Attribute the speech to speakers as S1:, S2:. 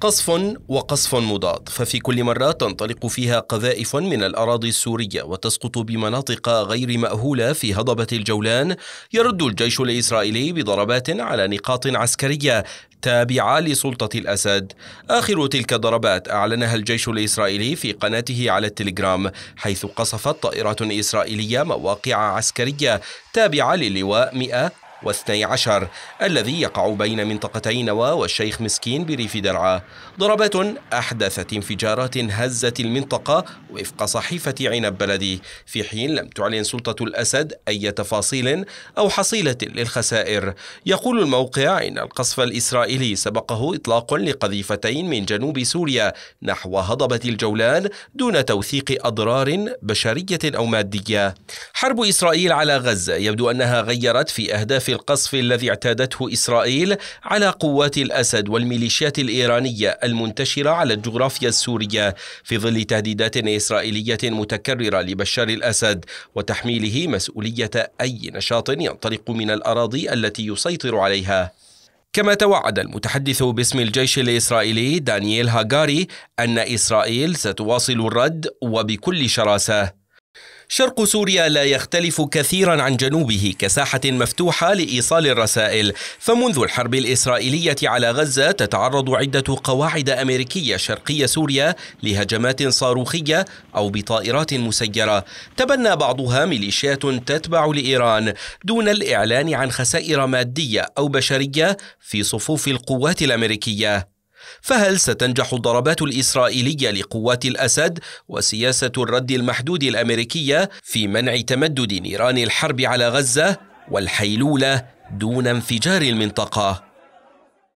S1: قصف وقصف مضاد ففي كل مرة تنطلق فيها قذائف من الأراضي السورية وتسقط بمناطق غير مأهولة في هضبة الجولان يرد الجيش الإسرائيلي بضربات على نقاط عسكرية تابعة لسلطة الأسد آخر تلك الضربات أعلنها الجيش الإسرائيلي في قناته على التليجرام حيث قصفت طائرات إسرائيلية مواقع عسكرية تابعة للواء 100 واثني عشر الذي يقع بين منطقتي نوا والشيخ مسكين بريف درعا ضربات أحدثت انفجارات هزت المنطقة وفق صحيفة عنب بلدي في حين لم تعلن سلطة الأسد أي تفاصيل أو حصيلة للخسائر يقول الموقع إن القصف الإسرائيلي سبقه إطلاق لقذيفتين من جنوب سوريا نحو هضبة الجولان دون توثيق أضرار بشرية أو مادية حرب إسرائيل على غزة يبدو أنها غيرت في أهداف القصف الذي اعتادته إسرائيل على قوات الأسد والميليشيات الإيرانية المنتشرة على الجغرافيا السورية في ظل تهديدات إسرائيلية متكررة لبشار الأسد وتحميله مسؤولية أي نشاط ينطلق من الأراضي التي يسيطر عليها كما توعد المتحدث باسم الجيش الإسرائيلي دانييل هاغاري أن إسرائيل ستواصل الرد وبكل شراسة شرق سوريا لا يختلف كثيرا عن جنوبه كساحة مفتوحة لإيصال الرسائل فمنذ الحرب الإسرائيلية على غزة تتعرض عدة قواعد أمريكية شرقية سوريا لهجمات صاروخية أو بطائرات مسيرة تبنى بعضها ميليشيات تتبع لإيران دون الإعلان عن خسائر مادية أو بشرية في صفوف القوات الأمريكية فهل ستنجح الضربات الإسرائيلية لقوات الأسد وسياسة الرد المحدود الأمريكية في منع تمدد نيران الحرب على غزة والحيلولة دون انفجار المنطقة؟